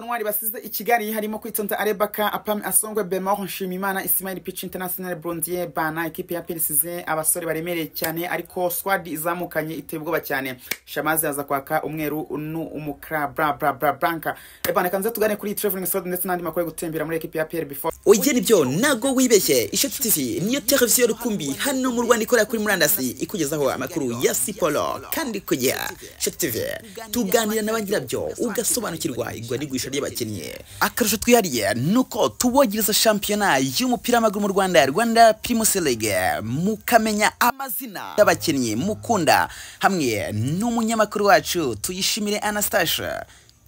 ntwari basize ikigali harimo kwitonda arebaka apam asongwe bemor nshimimana ismail pitch international brondier bana ikipe ya perisize abasore baremereye cyane ariko squad izamukanye iteye ubwoba cyane shamazi aza kwaka umweru nu bra bra bra blanca ebana kanze tugane kuri traveling squad ndetse n'andi makuru gutembera muri ekipe ya PL before oye nibyo nago wibeshye ishoti tv niyo televiziyo rukumbi hano mu Rwanda ikora kuri murandasi ikugezaho amakuru ya siporo kandi kujya ishoti tv tuganira n'abanyirabyo ugasobanukirwa igwa n'igwisho ijanisha ry'abakinnyi akarusho twihariye ni uko tubogereza shampiyona y'umupira w'amaguru mu rwanda rwanda primus league mukamenya amazina y'abakinnyi mukunda hamwe n'umunyamakuru wacu tuyishimire anastashe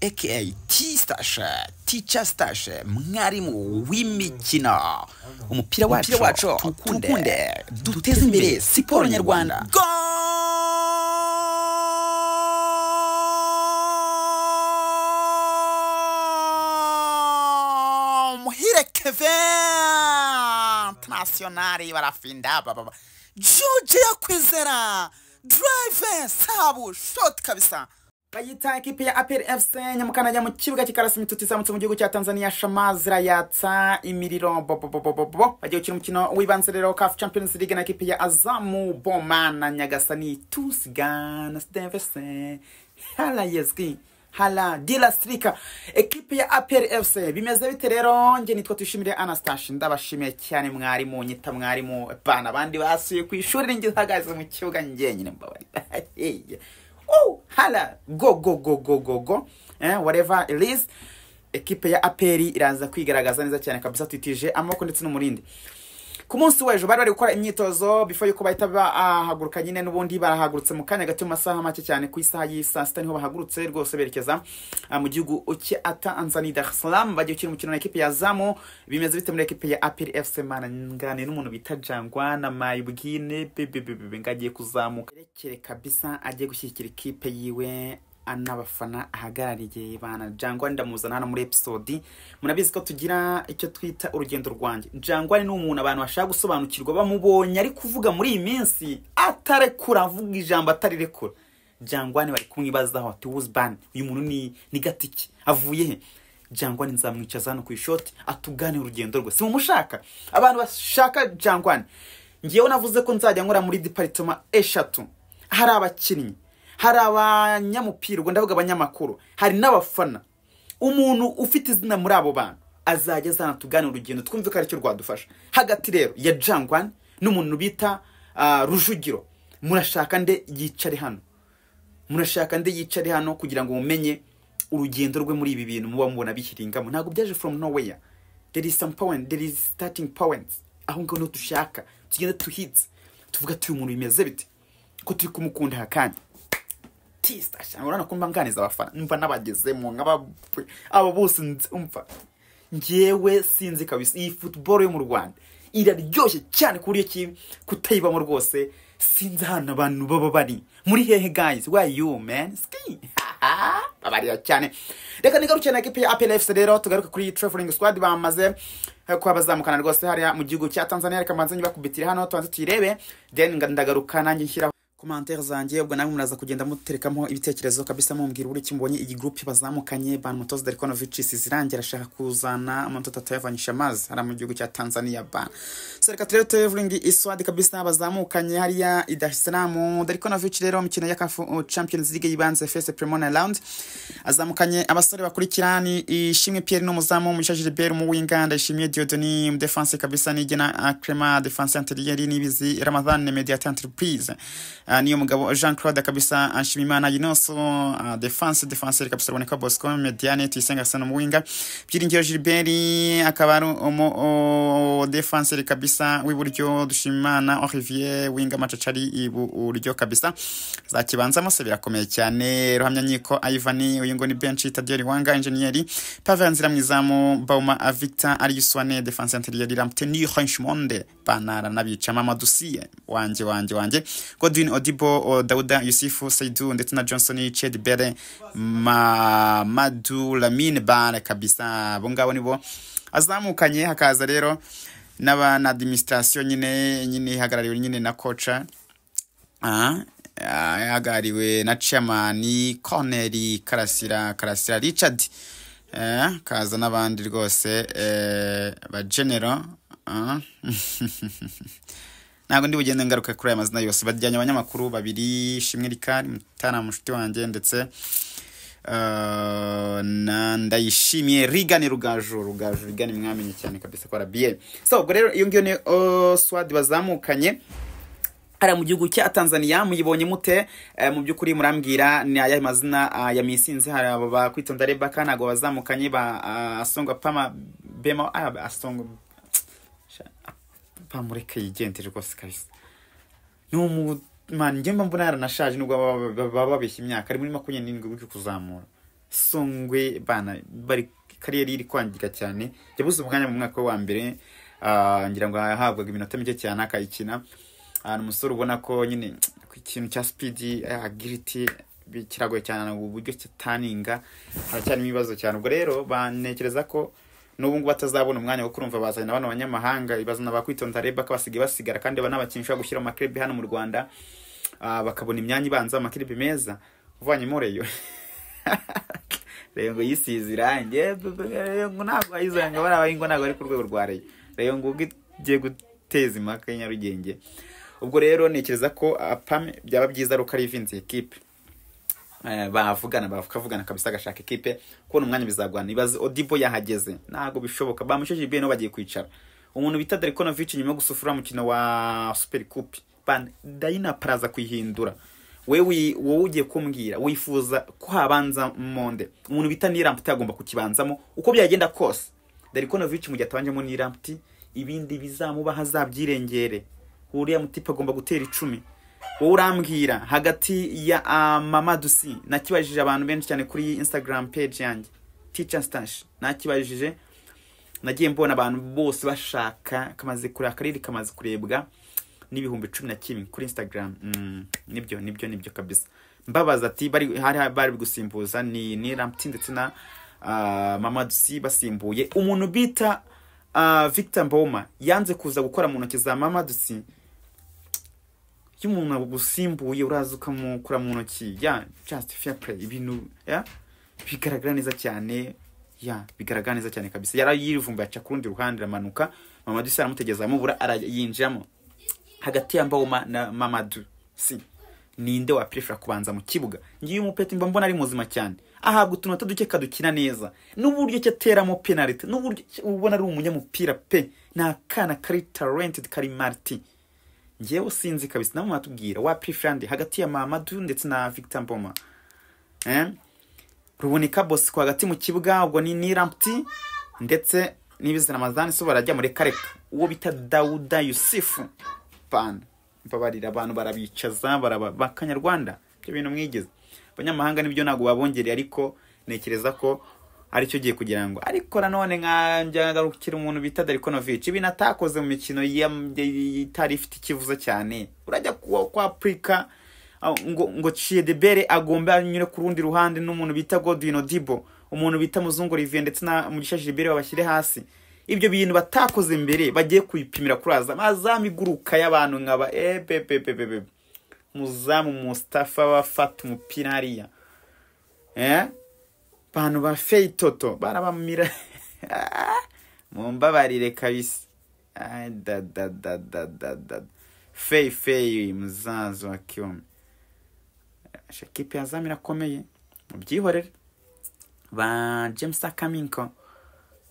aka tistashe tica stashe mwarimu w'imikino umupira wacu tukunde duteze imbere siporo nyarwanda internationali barafinda bababa juje yo kwizera drive sabu shot kabisa bayita ekipi ya aperi efuse nyamukanajya mu kibuga cy'ikarasi imitutsi mu gihugu cya tanzania Shamazira yatsa imiriro bobobobobobo bagiye gukina umukino w'ibanze rero kafu champions league na ekipi ya azamu boma na nyagasani tusigana stevese harayezwi hara dirasirika ekipi ya aperi efuse bimeze bite rero nge nitwa tuyishimire anastashi ndabashimiye cyane mwari nyita mwarimu mu bana abandi basuye ku ishuri nge uhagaze mu kibuga ngenyine mbabarira oh, hara go go go go go go eh, wareva irizi ekipe ya aperi iraza kwigaragaza neza cyane kabisa twitije amaboko ndetse n'umurindi ku munsi w'ejo bari bari gukora imyitozo bifo yuko bahita bahaguruka nyine n'ubundi barahagurutse mu kanya gato mu masaha make cyane ku isaha y'isaa sita niho bahagurutse rwose berekeza ah, mu gihugu cya tanzania dar salaam bagiye gukina umukino na ekipe ya zamu bimeze bite muri ekipe ya aperi efuse mananganiye n'umuntu bita jangwana mayibwine bebebebe ngo agiye kuzamuka kabisa agiye gushyigikira ikipe yiwe n'abafana ahagarariye bana jangwa ndamuzana hano muri episode murabizi ko tugira icyo twita urugendo rwanjye jangwa ni umuntu abantu bashaka gusobanukirwa bamubonye ari kuvuga muri iyi minsi atarekura avuga ijambo atarirekura jangwani bari kumwibazaho ati wuzibani uyu muntu ni gatiki avuye he jangwani nzamwicaza hano ku ishoti atugane urugendo rwe si mumushaka abantu bashaka jangwani ngewe navuze ko nzajya nkora muri diparitoma eshatu hari abakinnyi hari abanyamupira ubwo ndavuga abanyamakuru hari n'abafana umuntu ufite izina muri abo bantu azajya azana tugane urugendo twumve ko aricyo rwadufasha hagati rero ya jangwani n'umuntu bita ah, rujugiro murashaka nde yicare hano murashaka nde yicare hano kugira ngo mumenye urugendo rwe muri ibi bintu muba mubona bihiringamo ntabwo byaje from nowhere there is some point there is starting points aho ngaho niho dushaka tugenda tuhitse tuvuga tuyu umuntu bimeze bite ko turi kumukunda akanya artist urabona ko mba nganiza abafana mba nabagezemo abo bose umva ngewe sinzi kabisa iyi futuboro yo mu rwanda iraryoshye cyane ku buryo kutayibamo rwose sinzi ahantu abantu baba bari muri hehe gayizi wayi yu meni siki babarira cyane reka nigaruke na ekipi ya apera efuse rero tugaruke kuri traveling squad bamaze eh, kuba bazamukana rwose hariya mu gihugu cya tanzania reka mbanze nyibakubitire hano tubanze tuyirebe then ndagaruka nanjye nshyiraho komantere zanjye ubwo namwe muraza kugenda muterekamo ibitekerezo kabisa mumbwira uburyo mbonye iyi gurupe bazamukanye ban motos del conovicis zirangira ashaka kuzana amanota atatu yavanyisha amazi ari mu gihugu cya tanzania ban so reka turebe iswadi kabisa bazamukanye hariya idasilamu del conovic rero mikino ya kafu uh, champions league yibanze fese premona round azamukanye abasore bakurikira ni ishimwe pierre n'umuzamu umugisha gilbert umuwinga ndayishimiye diodoni defense kabisa nigena crema defense anteriori n'ibizi ramadhan mediate entreprise Ah, niyo mugabo jean claude kabisa anshimimana yinoso defense ah, defenseur kabisa ruboneka bosco mediane tuyisenga asana umuwinga byiringiro gilbert akaba ari umu defenseur kabisa w'iburyo dushimimana olivier winga macacari iburyo kabisa za kibanza se birakomeye cyane ruhamyanyiko ayivani uyu ngo ni benshi tadiyo riwanga enjeniyeri pave mu izamu bauma avita ah, ari yuswane defense interieur iramutse ni henshmonde banara n'abica mama wanjye wanjye wanjye godwin Odibo Dauda Yusufu Saidu ndetse na Johnson Chad Bere Mamadou Lamine Bar kabisa abo ngabo nibo azamukanye hakaza rero n'aba na administration nyine nyine ihagarariwe nyine na koca yahagariwe ah, ah, na chairman Corneli Karasira Karasira Richard eh, kaza n'abandi rwose eh, ba general ah. ntabwo ndi bugende ngaruka kuri aya mazina yose bajyanye abanyamakuru babiri shimwe rikari mutara mushuti wanjye ndetse eh, ndayishimiye rigane rugaju rugaju rigane mwamenye cyane kabisa ko arabiye so ubwo rero iyo ngiyo ni oh, swadi bazamukanye hariya mu gihugu cya tanzania muyibonye mute eh, mu by'ukuri murambwira ni ayahe mazina ah, ya misinzi hari aba bakwitonda rebaka ntabwo bazamukanye ba ah, asonga pama bema ah, asonga pamureka yigendere rwose kabisa ni umumani njye mba mbona yaranashaje nubwo baba babeshya imyaka ari muri makumyabiri n'irindwi gutyo kuzamura songwe bana bari kariyeri iri kwangirika cyane yabuze umwanya mu mwaka wa mbere ah, ngira ngo yahabwaga iminota mike cyane akayikina hari ah, umusore ubona ko nyine ku kintu cya sipidi ah, agiriti kiragoye cyane uburyo cya taninga haracyarimo ibibazo cyane ubwo rero banekereza ko n'ubu ngubu atazabona umwanya wo kurumva bazana bano abanyamahanga bazana ba kwitonda reba ko basigaye basigara kandi banabakinisha bashobora gushyira amakirepe hano mu rwanda ah, bakabona imyanya ibanza amakirepe meza uvanyemo reyo reyo ngo yisize irangi eh, ngo ntabwo wayizanga bari ngo ntabwo ari ku rwego rwa reyo reyo ngo ubwo guteza impaka nyarugenge ubwo rero ntekereza ko pame byaba byiza ari uko ari ivinze ekipe Eh, bavugana bakavugana kabisa agashaka ikipe kubona umwanya bizagwana ibaze odibo yahageze ntabwo bishoboka bamushije ibyo bagiye kwicara umuntu bita Darikonovic nyuma yo gusufura umukino wa Super Cup Dayina paraza kuyihindura wewe wowe ugiye kumbwira wifuza ko habanza monde umuntu bita Niramputi agomba kukibanzamo uko byagenda kose Darikonovic mu gihe atabanjemo Niramputi ibindi bizamuba hazabyirengere uriya mutipe agomba gutera icumi wowe urambwira hagati ya ah, mamadusi nakibajije abantu benshi cyane kuri instagram page yanjye tica sitashi nakibajije nagiye mbona abantu bose bashaka kamaze kureba akarere kamaze kurebwa n'ibihumbi cumi na kimwe kuri instagram mm, nibyo nibyo nibyo kabisa mbabaza ati bari bari gusimbuza ni ramputi ndetse na ah, mamadusi basimbuye umuntu bita ah, victor mboma yanze kuza gukora mu ntoki za mamadusi iyo umuntu agusimbuye uraza ukamukura mu ntoki ya jasiti feya play ibintu ya bigaragara neza cyane ya bigaragara neza cyane kabisa yari yivumbuye aca ku rundi ruhande aramanuka mamadu se aramutegeza amubura yinjiramo hagati ya na mamadu si ninde waperefera kubanza mu kibuga ngiye umupeti mba mbona ari muzima cyane ahabwa utunota duke kadukina neza n'uburyo cyo ateramo penalite n'uburyo ubona ari umunyamupira pe ni akana kari talentedi kari mariti ngewe sinzi kabisa nabo mwatubwira wa pirifirande hagati ya mamadu ndetse na victor mboma eh? ruboneka bose hagati mu kibuga ubwo ni niramputi ndetse n'ibizina amazani so barajya muri kareka uwo bita dawuda yusifu pana mbabarira abantu barabicaza barabakanya rwanda ibyo bintu mwigeze abanyamahanga nibyo ntabwo babongereye ariko ntekereza ko aricyo ugiye kugira ngo ariko nanone nkangarukira umuntu bita Darikonovic ibi natakoze mu mikino itari ifite ikivuzo cyane urajya kwa purika ngo ngo debere agomba anyure ku rundi ruhande n'umuntu bita Godwin Odibo umuntu bita muzungu Olivier ndetse na mugisha Gilbert babashyire hasi ibyo bintu batakoze mbere bagiye kubipimira kuri aza mazamu iguruka y'abantu nkaba epepepepepe eh, muzamu Mustafa bafata umupira hariya eh? bantu ba feyitoto barabamira mumbabarire kabisa feyi feyi muzazo wa kiyome shakipe yazamira akomeye mubyihorere ba james akaminko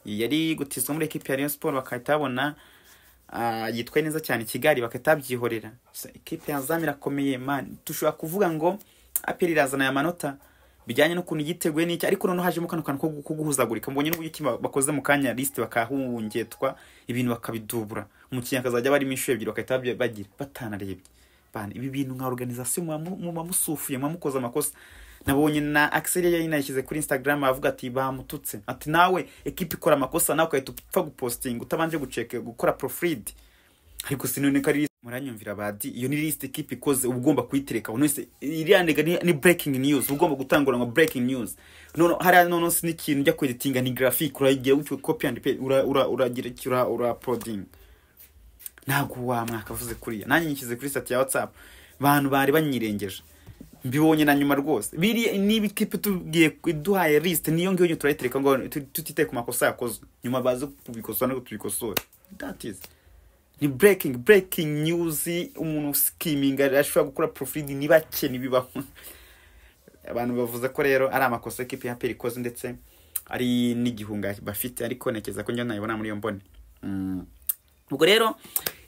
yari gutizwa muri ekipi ya Rayon Sport bakahita babona ah, yitwaye neza cyane Kigali bakahita babyihorera ekipi yazamira akomeye man dushobora kuvuga ngo aperi irazana aya manota bijyanye n'ukuntu yiteguye n'icyo ariko noneho hajemo kano kantu ko guhuzagurika mbonye n'uburyo bakoze mu kanya lisite bakahungetwa ibintu bakabidubura umukinnyi akazajya barimo inshuro ebyiri bagahita bagira batanarebye ibi bintu nka organizasiyo muba musufuye amakosa nabonye na akiseri yari yayishyize kuri instagram avuga ati bamututse ati nawe ekipa ikora amakosa nawe ugahita upfa gupositinga utabanje guceka gukora porofuridi ariko sinone ko ari muranyumvira badi iyo ni lisite kipe ikoze uba ugomba kuyitereka iriya ntega ni breaking news uba ugomba gutangura ngo breaking news none hariya none si n'ikintu ujya kweditinga ni graphic urayigira gutyo kopi and paste uragira ura ura proding ntabwo wamwaka kuriya nanjye nyishyize kuri sitati ya whatsapp bantu bari banyirengeje mbibonye na nyuma rwose biriya niba ikipe tugiye duhaye lisite niyo ngiyo turayitereka ngo tutite ku makosa yakozwe nyuma baze kubikosora no tubikosore that ni burekingi burekingi nyuzi umuntu usikiminga ashobora gukora porofidi niba akene ibibaho abantu bavuze ko rero ari amakosa y'ikipe ya peri ndetse ari n'igihunga bafite ariko ntekereza ko njyewe nayibona muri iyo mbone mm. ubwo rero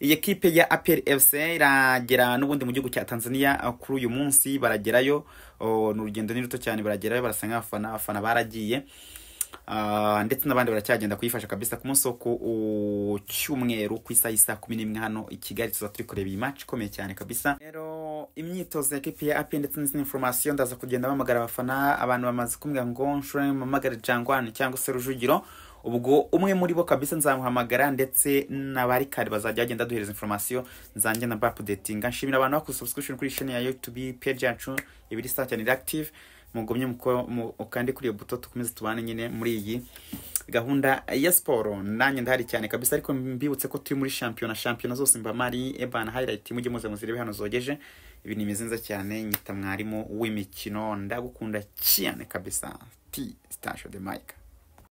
iyi kipe ya aperi efuse iragera n'ubundi mu gihugu cya tanzania ah, kuri uyu munsi baragerayo oh, ni urugendo ni ruto cyane baragerayo barasa nk'abafana abafana baragiye Ah, ndetse n'abandi baracyagenda kuyifasha kabisa ku munsi wo ku cyumweru ku isaha isa kumi n'imwe hano i kigali tuzaba turi kureba iyi maci ikomeye cyane kabisa rero imyitozo ya kipi ya api ndetse n'izindi inforomasiyo ndaza kugenda bamagara abafana abantu bamaze kumbwira ngo nshobora mpamagare jangwani cyangwa se rujugiro ubwo umwe muri bo kabisa nzamuhamagara ndetse n'abarikari bazajya bagenda duhereza inforomasiyo nzanjye na bapudetinga nshimira abantu bakora subscription kuri sheni ya youtube page yacu ibiri saa cyane active mugumye kandi kuri iyo buto dukomeze tubane nyine muri iyi gahunda ya siporo nanjye ndahari cyane kabisa ariko mbibutse ko turi muri shampiyona shampiyona zose mba mari ebana hayirayiti mujye muze muzirebe hano zogeje ibi ni nziza cyane nyita mwarimu w'imikino ndagukunda cyane kabisa ti sitasho de mayika